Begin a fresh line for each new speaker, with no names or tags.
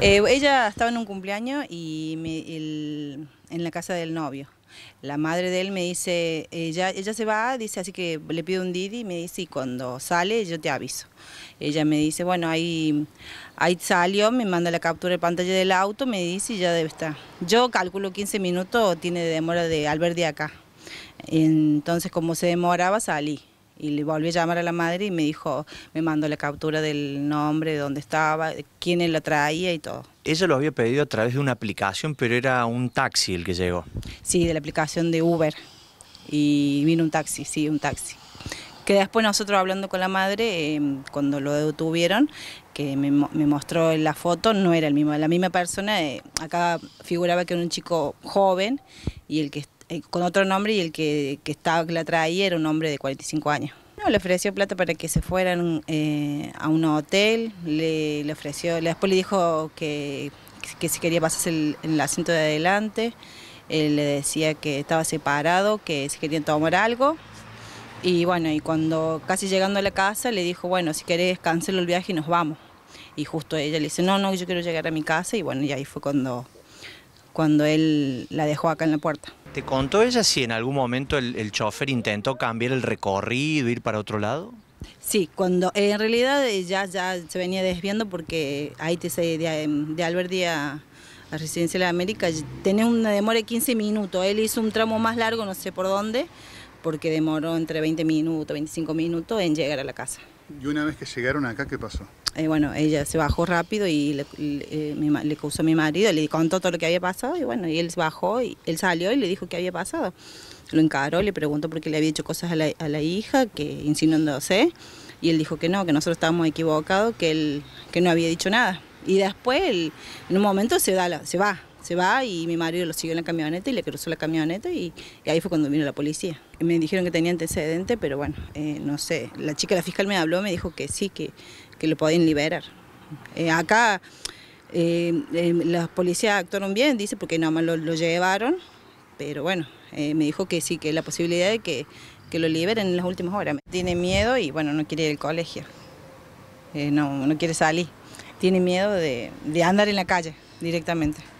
Eh, ella estaba en un cumpleaños y en la casa del novio. La madre de él me dice, ella, se va, dice, así que le pido un Didi, y me dice, cuando sale yo te aviso. Ella me dice, bueno, ahí, salió, me manda la captura de pantalla del auto, me dice, ya debe estar. Yo calculo 15 minutos, tiene de demora de Albert acá. Entonces, como se demoraba, salí. Y le volví a llamar a la madre y me dijo, me mandó la captura del nombre, de dónde estaba, quién lo traía y
todo. Ella lo había pedido a través de una aplicación, pero era un taxi el que llegó. Sí, de la
aplicación de Uber. Y vino un taxi, sí, un taxi. Que después nosotros hablando con la madre, em, cuando lo detuvieron, que me, mostró la foto, no era el mismo, la misma persona. Eh, acá figuraba que era un chico joven y el que estaba... Eh, con otro nombre y el que, estaba que la traía era un hombre de 45 años. No, le ofreció plata para que se fueran eh, a un hotel, le, ofreció, después le dijo que, si quería pasarse en el asiento de adelante, Él le decía que estaba separado, que si quería tomar algo. Y bueno, y cuando casi llegando a la casa le dijo, bueno, si querés cancelo el viaje y nos vamos. Y justo ella le dice, no, no, yo quiero llegar a mi casa y bueno, y ahí fue cuando, cuando él la dejó acá en la puerta.
¿Te contó ella si en algún momento el, chofer intentó cambiar el recorrido, ir para otro lado?
Sí, cuando eh, en realidad ya, ya se venía desviando porque ahí te de, em, de Alberti a, a, Residencia de la América tenía una demora de 15 minutos. Él hizo un tramo más largo, no sé por dónde, porque demoró entre 20 minutos, 25 minutos en llegar a la casa. ¿Y una vez que llegaron acá, qué pasó? Eh, bueno, ella se bajó rápido y le, le, eh, causó a mi marido, le contó todo lo que había pasado y bueno, y él bajó, y él salió y le dijo qué había pasado. Lo encaró, le preguntó por qué le había hecho cosas a la, hija, que insinuándose, y él dijo que no, que nosotros estábamos equivocados, que él que no había dicho nada. Y después, en un momento, se, da se va, se va y mi marido lo siguió en la camioneta y le cruzó la camioneta y, ahí fue cuando vino la policía. me dijeron que tenía antecedente, pero bueno, eh, no sé. La chica, la fiscal me habló, me dijo que sí, que, que lo podían liberar. Eh, acá eh, las policías actuaron bien, dice, porque nada más lo, llevaron, pero bueno, me dijo que sí, que la posibilidad de que, lo liberen en las últimas horas. Tiene miedo y bueno, no quiere ir al colegio, no, no quiere salir. Tiene miedo de, de andar en la calle directamente.